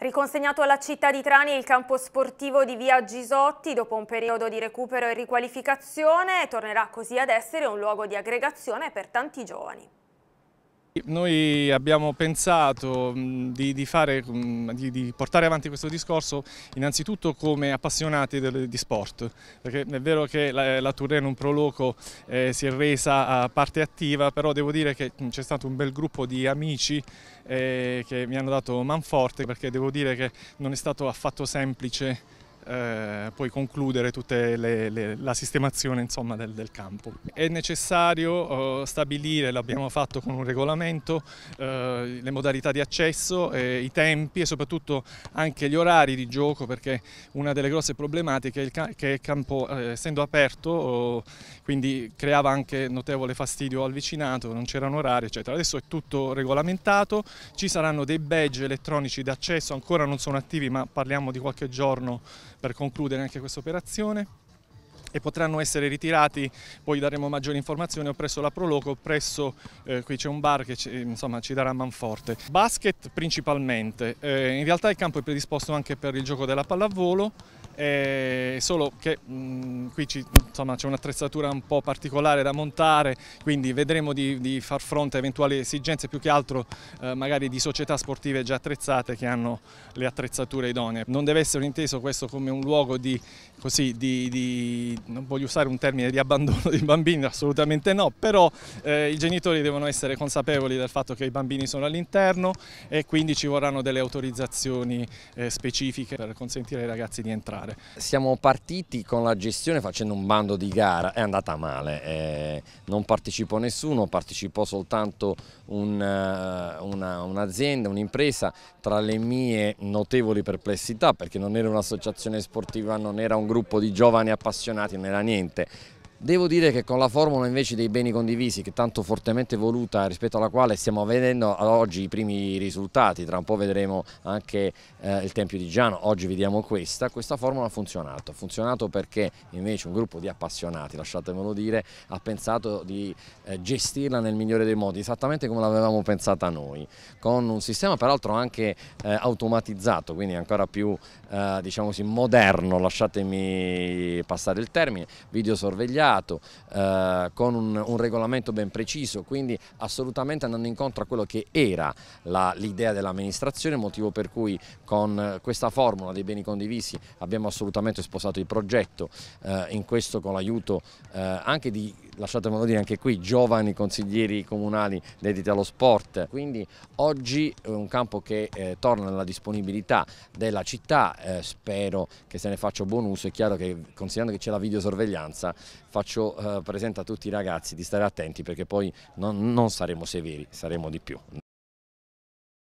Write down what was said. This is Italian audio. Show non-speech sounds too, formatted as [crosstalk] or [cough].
Riconsegnato alla città di Trani il campo sportivo di via Gisotti dopo un periodo di recupero e riqualificazione tornerà così ad essere un luogo di aggregazione per tanti giovani. Noi abbiamo pensato mm, di, di, fare, mm, di, di, portare avanti questo discorso innanzitutto come appassionati del, di sport, perché è vero che la, la Turrenum Pro Loco eh, si è resa a parte attiva, però devo dire che mm, c'è stato un bel gruppo di amici eh, che mi hanno dato manforte, perché devo dire che non è stato affatto semplice eh, poi concludere tutta la sistemazione insomma, del, del, campo. È necessario eh, stabilire, l'abbiamo fatto con un regolamento, eh, le modalità di accesso, i tempi e soprattutto anche gli orari di gioco perché una delle grosse problematiche è che il campo eh, essendo aperto oh, quindi creava anche notevole fastidio al vicinato, non c'erano orari eccetera. Adesso è tutto regolamentato, ci saranno dei badge elettronici d'accesso, ancora non sono attivi ma parliamo di qualche giorno per concludere anche questa operazione e potranno essere ritirati, poi daremo maggiori informazioni o presso la Proloco, presso eh, qui c'è un bar che insomma, ci darà manforte. Basket principalmente, eh, in realtà il campo è predisposto anche per il gioco della pallavolo, eh, solo che mh, mm, qui c'è un'attrezzatura un po' particolare da montare, quindi vedremo di, di far fronte a eventuali esigenze più che altro eh, magari di società sportive già attrezzate che hanno le attrezzature idonee. Non deve essere inteso questo come un luogo di, così, di, di non voglio usare un termine di abbandono [laughs] dei bambini, assolutamente no, però eh, i genitori devono essere consapevoli del fatto che i bambini sono all'interno e quindi ci vorranno delle autorizzazioni eh, specifiche per consentire ai ragazzi di entrare fare. Siamo partiti con la gestione facendo un bando di gara, è andata male, eh, non partecipò nessuno, partecipò soltanto eh, un'azienda, un un'impresa, tra le mie notevoli perplessità perché non era un'associazione sportiva, non era un gruppo di giovani appassionati, non era niente Devo dire che con la formula invece dei beni condivisi, che è tanto fortemente voluta, rispetto alla quale stiamo vedendo ad oggi i primi risultati, tra un po' vedremo anche eh, il Tempio di Giano, oggi vediamo questa, questa formula ha funzionato, ha funzionato perché invece un gruppo di appassionati, lasciatemelo dire, ha pensato di eh, gestirla nel migliore dei modi, esattamente come l'avevamo pensata noi, con un sistema peraltro anche eh, automatizzato, quindi ancora più eh, diciamo così, moderno, lasciatemi passare il termine, video sorvegliato, mercato eh, con un, un, regolamento ben preciso, quindi assolutamente andando incontro a quello che era l'idea dell'amministrazione, motivo per cui con eh, questa formula dei beni condivisi abbiamo assolutamente sposato il progetto eh, in questo con l'aiuto eh, anche di lasciatemelo dire anche qui, giovani consiglieri comunali dediti allo sport. Quindi oggi è un campo che eh, torna alla disponibilità della città, eh, spero che se ne faccia buon uso, è chiaro che considerando che c'è la videosorveglianza faccio eh, presente a tutti i ragazzi di stare attenti perché poi non, non saremo severi, saremo di più.